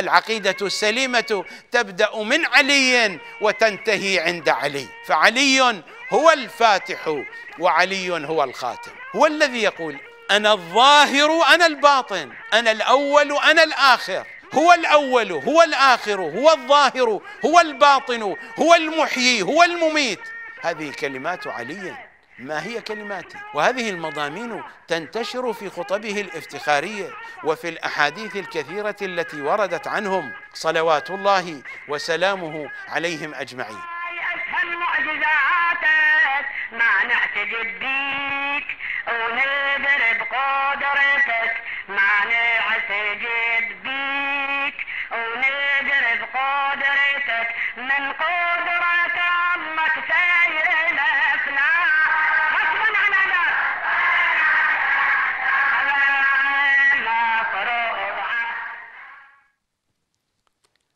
العقيده السليمه تبدا من علي وتنتهي عند علي فعلي هو الفاتح وعلي هو الخاتم هو الذي يقول انا الظاهر انا الباطن انا الاول انا الاخر هو الاول هو الاخر هو الظاهر هو الباطن هو المحيي هو المميت هذه كلمات علي ما هي كلماتي وهذه المضامين تنتشر في خطبه الافتخاريه وفي الاحاديث الكثيره التي وردت عنهم صلوات الله وسلامه عليهم اجمعين اشهد معجزاتك ما نعتجد بيك ونقدر بقدرتك ما نعتجد بيك ونقدر بقدرتك من قدرتك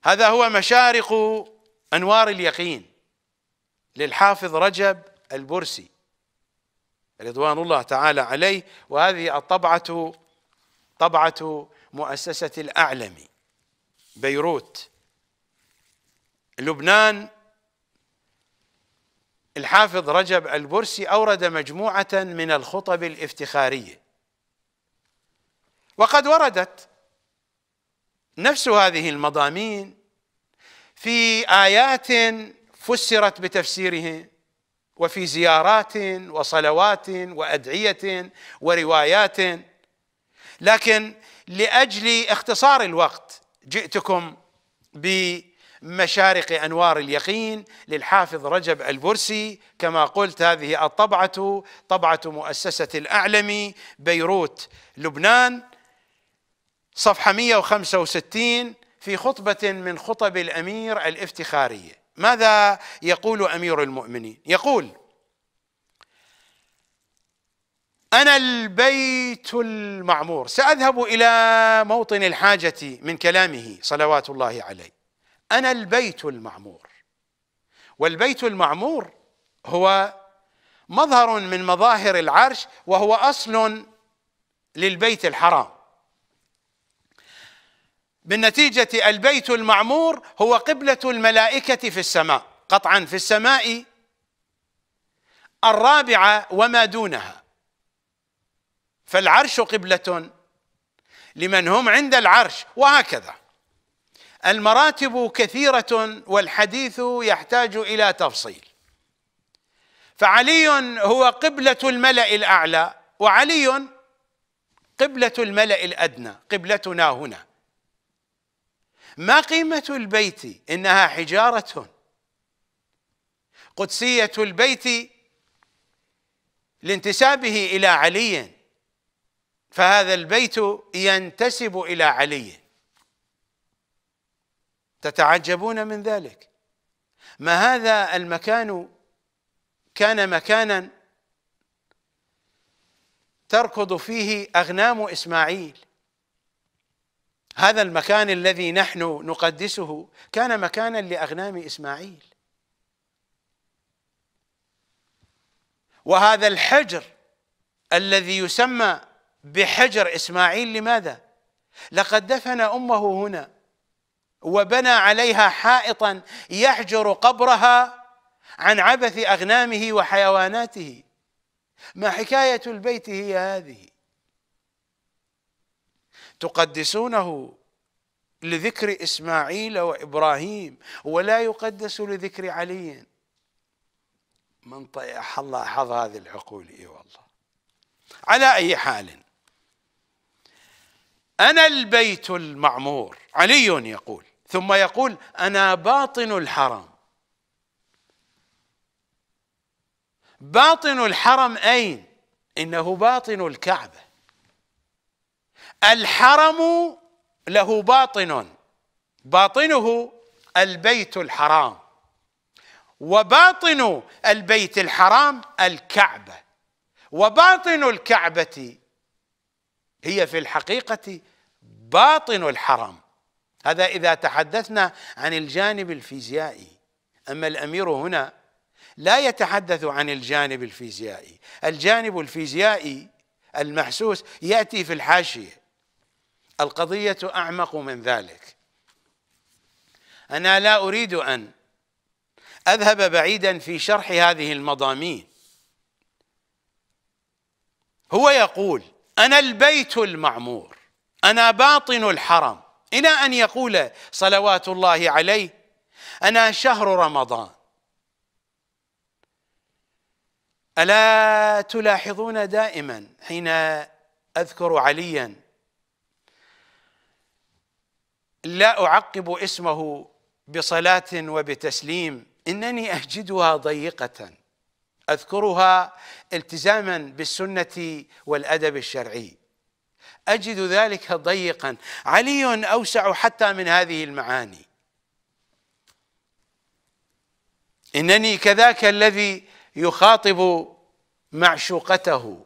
هذا هو مشارق انوار اليقين للحافظ رجب البرسي رضوان الله تعالى عليه وهذه الطبعه طبعه مؤسسه الاعلم بيروت لبنان الحافظ رجب البرسي اورد مجموعه من الخطب الافتخاريه وقد وردت نفس هذه المضامين في آيات فسرت بتفسيره وفي زيارات وصلوات وأدعية وروايات لكن لأجل اختصار الوقت جئتكم بمشارق أنوار اليقين للحافظ رجب البرسي كما قلت هذه الطبعة طبعة مؤسسة الأعلم بيروت لبنان صفحة 165 في خطبة من خطب الأمير الافتخارية ماذا يقول أمير المؤمنين يقول أنا البيت المعمور سأذهب إلى موطن الحاجة من كلامه صلوات الله عليه أنا البيت المعمور والبيت المعمور هو مظهر من مظاهر العرش وهو أصل للبيت الحرام بالنتيجة البيت المعمور هو قبلة الملائكة في السماء قطعا في السماء الرابعة وما دونها فالعرش قبلة لمن هم عند العرش وهكذا المراتب كثيرة والحديث يحتاج إلى تفصيل فعلي هو قبلة الملأ الأعلى وعلي قبلة الملأ الأدنى قبلتنا هنا ما قيمة البيت إنها حجارة قدسية البيت لانتسابه إلى علي فهذا البيت ينتسب إلى علي تتعجبون من ذلك ما هذا المكان كان مكانا تركض فيه أغنام إسماعيل هذا المكان الذي نحن نقدسه كان مكانا لاغنام اسماعيل وهذا الحجر الذي يسمى بحجر اسماعيل لماذا؟ لقد دفن امه هنا وبنى عليها حائطا يحجر قبرها عن عبث اغنامه وحيواناته ما حكايه البيت هي هذه تقدسونه لذكر إسماعيل وإبراهيم ولا يقدس لذكر علي من طيح الله حظ هذه العقول اي والله على أي حال أنا البيت المعمور علي يقول ثم يقول أنا باطن الحرم باطن الحرم أين؟ إنه باطن الكعبة الحرم له باطن باطنه البيت الحرام وباطن البيت الحرام الكعبه وباطن الكعبه هي في الحقيقه باطن الحرم هذا اذا تحدثنا عن الجانب الفيزيائي اما الامير هنا لا يتحدث عن الجانب الفيزيائي الجانب الفيزيائي المحسوس ياتي في الحاشيه القضية أعمق من ذلك أنا لا أريد أن أذهب بعيدا في شرح هذه المضامين هو يقول أنا البيت المعمور أنا باطن الحرم إلى أن يقول صلوات الله عليه أنا شهر رمضان ألا تلاحظون دائما حين أذكر عليا لا اعقب اسمه بصلاه وبتسليم انني اجدها ضيقه اذكرها التزاما بالسنه والادب الشرعي اجد ذلك ضيقا علي اوسع حتى من هذه المعاني انني كذاك الذي يخاطب معشوقته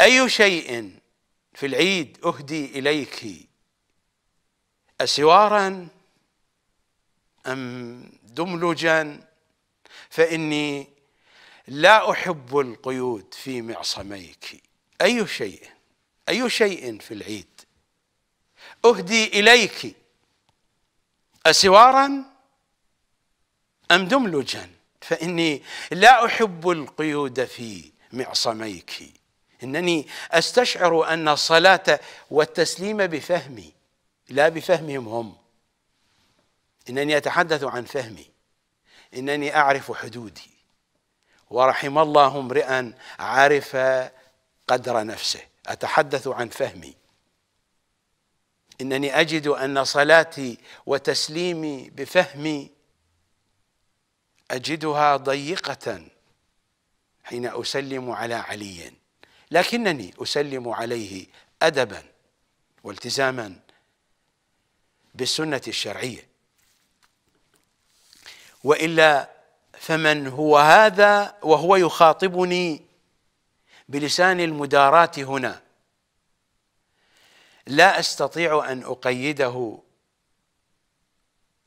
اي شيء في العيد اهدي اليك أسوارا أم دملجا فإني لا أحب القيود في معصميك أي شيء أي شيء في العيد أهدي إليك أسوارا أم دملجا فإني لا أحب القيود في معصميك إنني أستشعر أن الصلاة والتسليم بفهمي لا بفهمهم هم إنني أتحدث عن فهمي إنني أعرف حدودي ورحم الله امرئا عرف قدر نفسه أتحدث عن فهمي إنني أجد أن صلاتي وتسليمي بفهمي أجدها ضيقة حين أسلم على علي لكنني أسلم عليه أدبا والتزاما بالسنة الشرعية وإلا فمن هو هذا وهو يخاطبني بلسان المداراة هنا لا أستطيع أن أقيده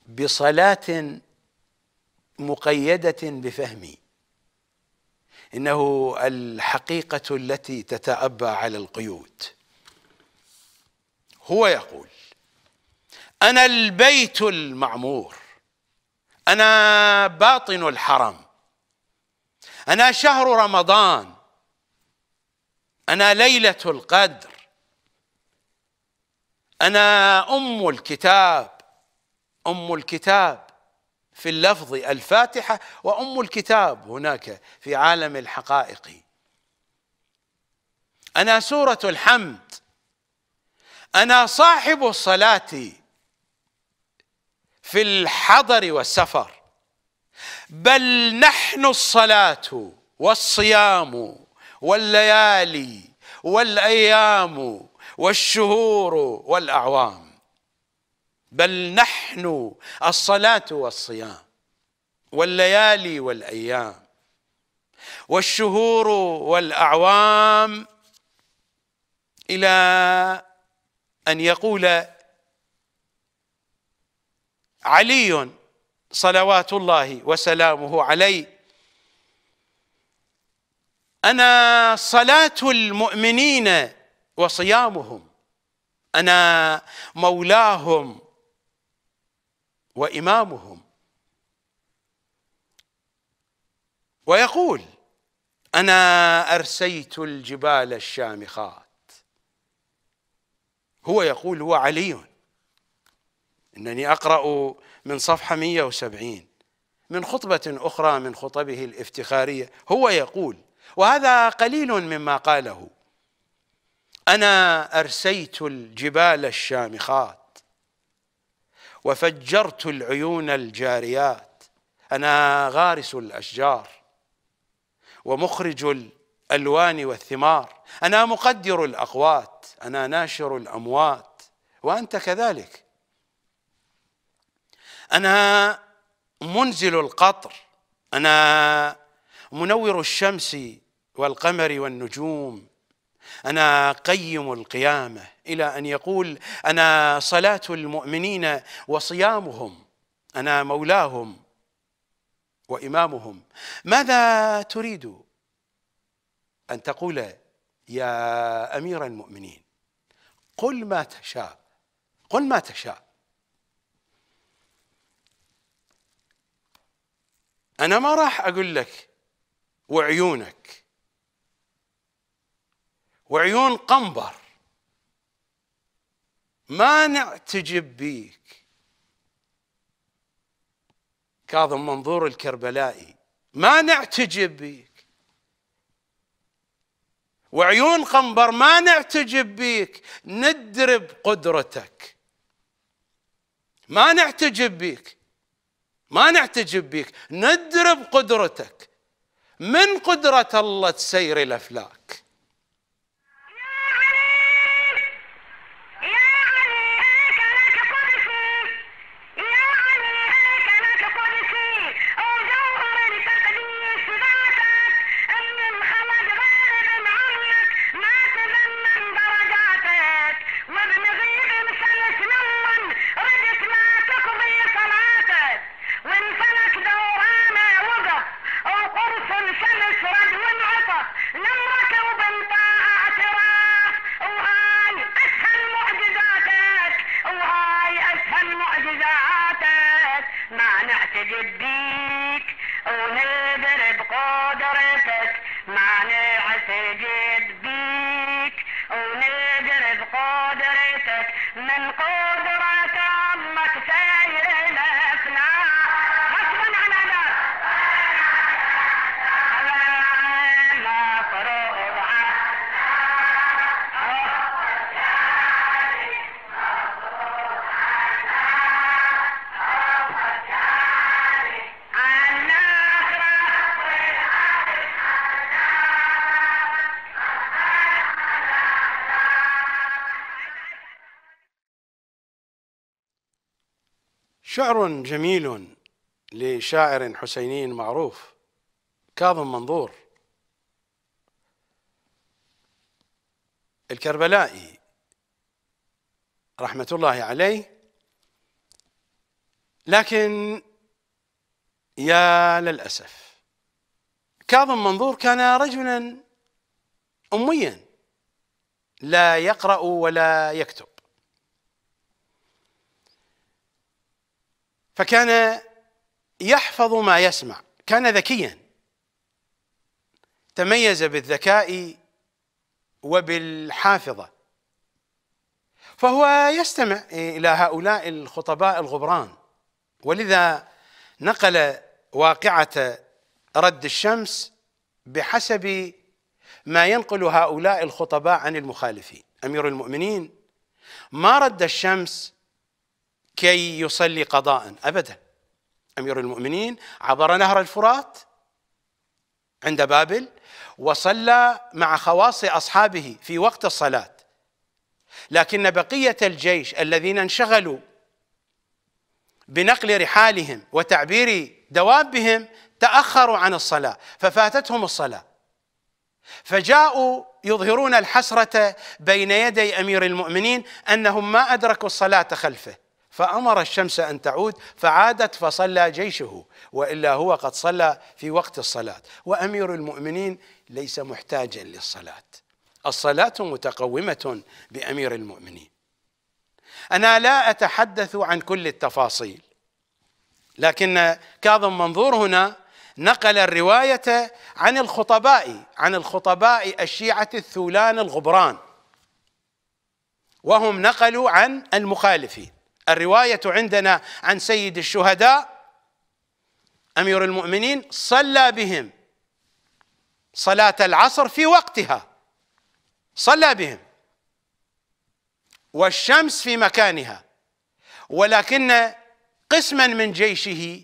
بصلاة مقيدة بفهمي إنه الحقيقة التي تتأبى على القيود هو يقول انا البيت المعمور انا باطن الحرم انا شهر رمضان انا ليله القدر انا ام الكتاب ام الكتاب في اللفظ الفاتحه وام الكتاب هناك في عالم الحقائق انا سوره الحمد انا صاحب الصلاه في الحضر والسفر بل نحن الصلاه والصيام والليالي والايام والشهور والاعوام بل نحن الصلاه والصيام والليالي والايام والشهور والاعوام الى ان يقول علي صلوات الله وسلامه عليه انا صلاه المؤمنين وصيامهم انا مولاهم وامامهم ويقول انا ارسيت الجبال الشامخات هو يقول هو علي انني اقرا من صفحه 170 من خطبه اخرى من خطبه الافتخاريه هو يقول وهذا قليل مما قاله انا ارسيت الجبال الشامخات وفجرت العيون الجاريات انا غارس الاشجار ومخرج الالوان والثمار انا مقدر الاقوات انا ناشر الاموات وانت كذلك انا منزل القطر انا منور الشمس والقمر والنجوم انا قيم القيامه الى ان يقول انا صلاه المؤمنين وصيامهم انا مولاهم وامامهم ماذا تريد ان تقول يا امير المؤمنين قل ما تشاء قل ما تشاء أنا ما راح أقول لك وعيونك وعيون قنبر ما نعتجب بيك كاظم منظور الكربلائي ما نعتجب بيك وعيون قنبر ما نعتجب بيك ندرب قدرتك ما نعتجب بيك ما نعتجب بك ندرب قدرتك من قدرة الله تسير الأفلاك من قال شعر جميل لشاعر حسيني معروف كاظم منظور الكربلائي رحمة الله عليه لكن يا للأسف كاظم منظور كان رجلا أميا لا يقرأ ولا يكتب فكان يحفظ ما يسمع كان ذكيا تميز بالذكاء وبالحافظه فهو يستمع الى هؤلاء الخطباء الغبران ولذا نقل واقعه رد الشمس بحسب ما ينقل هؤلاء الخطباء عن المخالفين امير المؤمنين ما رد الشمس كي يصلي قضاء ابدا امير المؤمنين عبر نهر الفرات عند بابل وصلى مع خواص اصحابه في وقت الصلاه لكن بقيه الجيش الذين انشغلوا بنقل رحالهم وتعبير دوابهم تاخروا عن الصلاه ففاتتهم الصلاه فجاءوا يظهرون الحسره بين يدي امير المؤمنين انهم ما ادركوا الصلاه خلفه فأمر الشمس أن تعود فعادت فصلى جيشه وإلا هو قد صلى في وقت الصلاة وأمير المؤمنين ليس محتاجا للصلاة الصلاة متقومة بأمير المؤمنين أنا لا أتحدث عن كل التفاصيل لكن كاظم منظور هنا نقل الرواية عن الخطباء عن الخطباء الشيعة الثولان الغبران وهم نقلوا عن المخالفين الرواية عندنا عن سيد الشهداء أمير المؤمنين صلى بهم صلاة العصر في وقتها صلى بهم والشمس في مكانها ولكن قسما من جيشه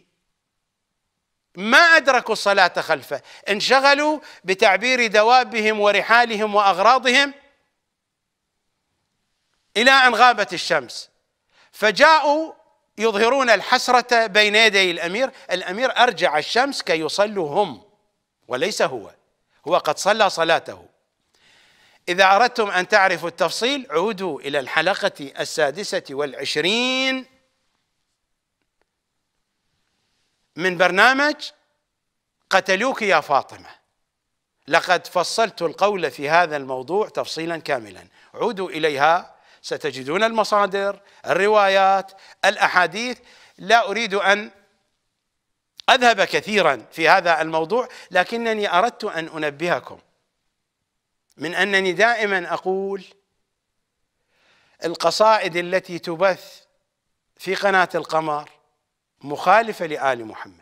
ما أدركوا الصلاة خلفه انشغلوا بتعبير دوابهم ورحالهم وأغراضهم إلى أن غابت الشمس فجاءوا يظهرون الحسرة بين يدي الأمير الأمير أرجع الشمس كي يصلوا هم وليس هو هو قد صلى صلاته إذا أردتم أن تعرفوا التفصيل عودوا إلى الحلقة السادسة والعشرين من برنامج قتلوك يا فاطمة لقد فصلت القول في هذا الموضوع تفصيلا كاملا عودوا إليها ستجدون المصادر الروايات الأحاديث لا أريد أن أذهب كثيرا في هذا الموضوع لكنني أردت أن أنبهكم من أنني دائما أقول القصائد التي تبث في قناة القمر مخالفة لآل محمد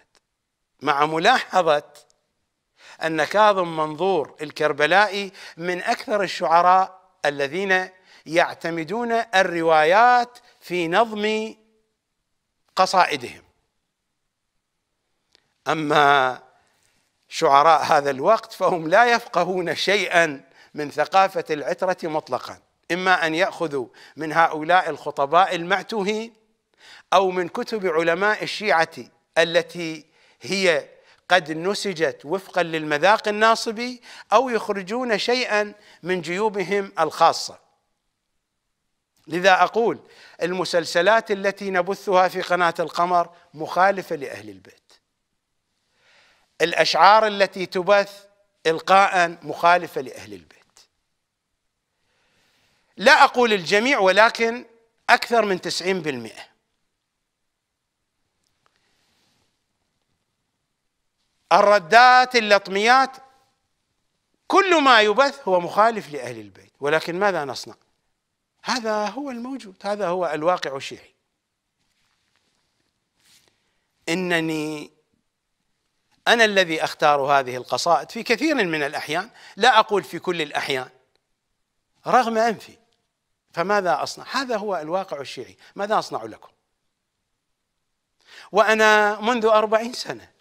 مع ملاحظة أن كاظم منظور الكربلائي من أكثر الشعراء الذين يعتمدون الروايات في نظم قصائدهم اما شعراء هذا الوقت فهم لا يفقهون شيئا من ثقافه العتره مطلقا اما ان ياخذوا من هؤلاء الخطباء المعتوهين او من كتب علماء الشيعه التي هي قد نسجت وفقا للمذاق الناصبي او يخرجون شيئا من جيوبهم الخاصه لذا اقول المسلسلات التي نبثها في قناه القمر مخالفه لاهل البيت. الاشعار التي تبث القاء مخالفه لاهل البيت. لا اقول الجميع ولكن اكثر من 90% الردات اللطميات كل ما يبث هو مخالف لاهل البيت ولكن ماذا نصنع؟ هذا هو الموجود هذا هو الواقع الشيعي انني انا الذي اختار هذه القصائد في كثير من الاحيان لا اقول في كل الاحيان رغم انفي فماذا اصنع؟ هذا هو الواقع الشيعي، ماذا اصنع لكم؟ وانا منذ أربعين سنه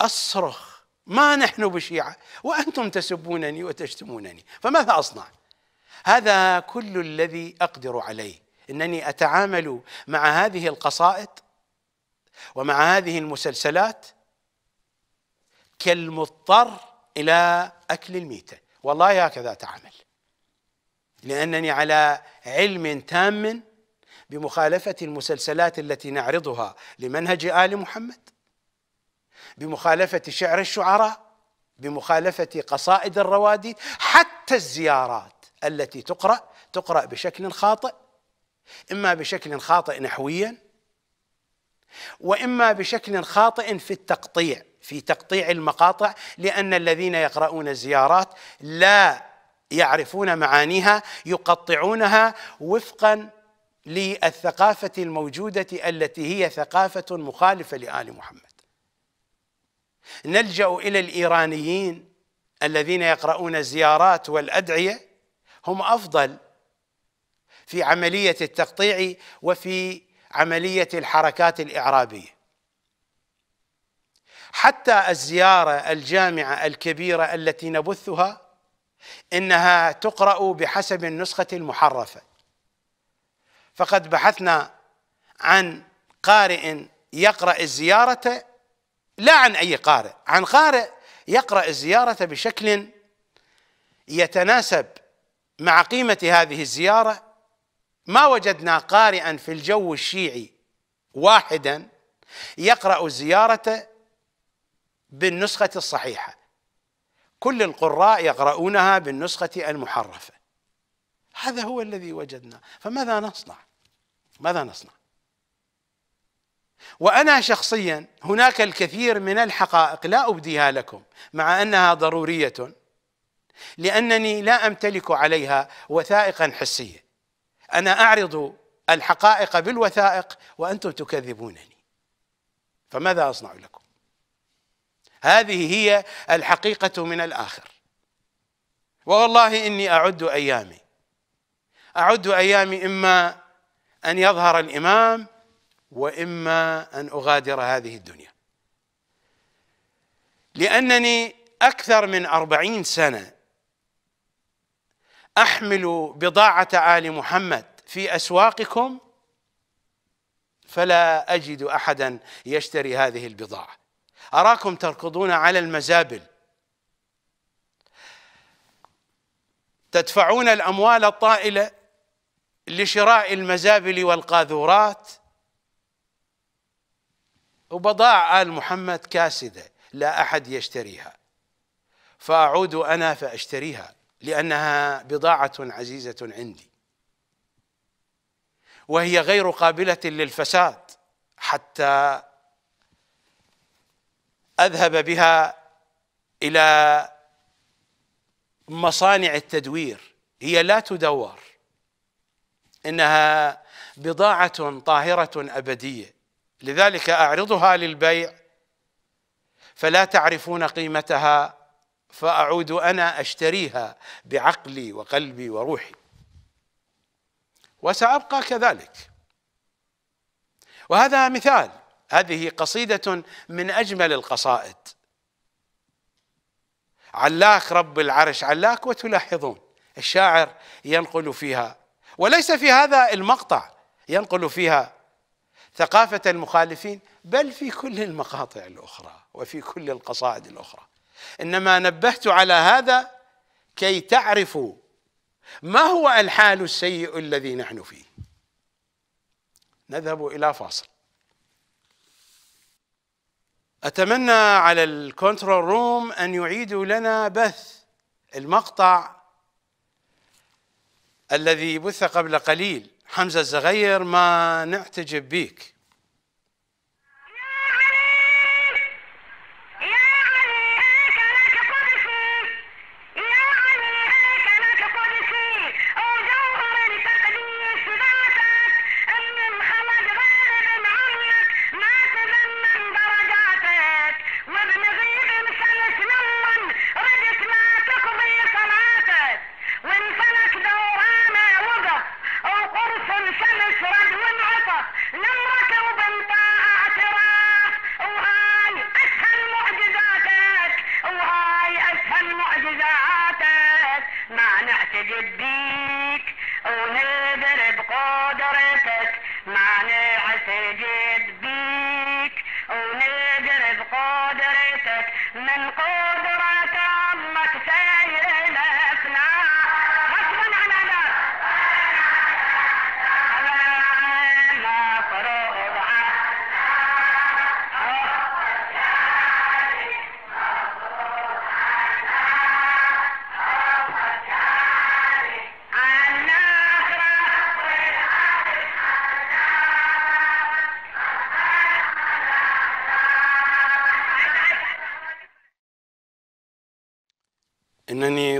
اصرخ ما نحن بشيعه وانتم تسبونني وتشتمونني، فماذا اصنع؟ هذا كل الذي اقدر عليه انني اتعامل مع هذه القصائد ومع هذه المسلسلات كالمضطر الى اكل الميته والله هكذا اتعامل لانني على علم تام بمخالفه المسلسلات التي نعرضها لمنهج ال محمد بمخالفه شعر الشعراء بمخالفه قصائد الرواديد حتى الزيارات التي تقرأ تقرأ بشكل خاطئ إما بشكل خاطئ نحويا وإما بشكل خاطئ في التقطيع في تقطيع المقاطع لأن الذين يقرؤون الزيارات لا يعرفون معانيها يقطعونها وفقا للثقافة الموجودة التي هي ثقافة مخالفة لآل محمد نلجأ إلى الإيرانيين الذين يقرؤون الزيارات والأدعية هم افضل في عمليه التقطيع وفي عمليه الحركات الاعرابيه حتى الزياره الجامعه الكبيره التي نبثها انها تقرا بحسب النسخه المحرفه فقد بحثنا عن قارئ يقرا الزياره لا عن اي قارئ عن قارئ يقرا الزياره بشكل يتناسب مع قيمة هذه الزيارة ما وجدنا قارئا في الجو الشيعي واحدا يقرأ الزيارة بالنسخة الصحيحة كل القراء يقرؤونها بالنسخة المحرفة هذا هو الذي وجدناه فماذا نصنع ماذا نصنع وأنا شخصيا هناك الكثير من الحقائق لا أبديها لكم مع أنها ضرورية لانني لا امتلك عليها وثائقا حسيه انا اعرض الحقائق بالوثائق وانتم تكذبونني فماذا اصنع لكم هذه هي الحقيقه من الاخر ووالله اني اعد ايامي اعد ايامي اما ان يظهر الامام واما ان اغادر هذه الدنيا لانني اكثر من أربعين سنه احملوا بضاعه ال محمد في اسواقكم فلا اجد احدا يشتري هذه البضاعه اراكم تركضون على المزابل تدفعون الاموال الطائله لشراء المزابل والقاذورات وبضاع ال محمد كاسده لا احد يشتريها فاعود انا فاشتريها لأنها بضاعة عزيزة عندي وهي غير قابلة للفساد حتى أذهب بها إلى مصانع التدوير هي لا تدور إنها بضاعة طاهرة أبدية لذلك أعرضها للبيع فلا تعرفون قيمتها فأعود أنا أشتريها بعقلي وقلبي وروحي وسأبقى كذلك وهذا مثال هذه قصيدة من أجمل القصائد علاك رب العرش علاك وتلاحظون الشاعر ينقل فيها وليس في هذا المقطع ينقل فيها ثقافة المخالفين بل في كل المقاطع الأخرى وفي كل القصائد الأخرى انما نبهت على هذا كي تعرفوا ما هو الحال السيء الذي نحن فيه نذهب الى فاصل اتمنى على الكنترول روم ان يعيدوا لنا بث المقطع الذي بث قبل قليل حمزه الزغير ما نعتجب بيك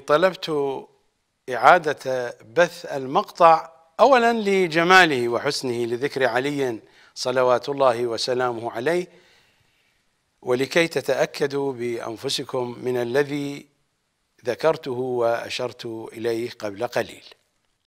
طلبت إعادة بث المقطع أولا لجماله وحسنه لذكر علي صلوات الله وسلامه عليه ولكي تتأكدوا بأنفسكم من الذي ذكرته وأشرت إليه قبل قليل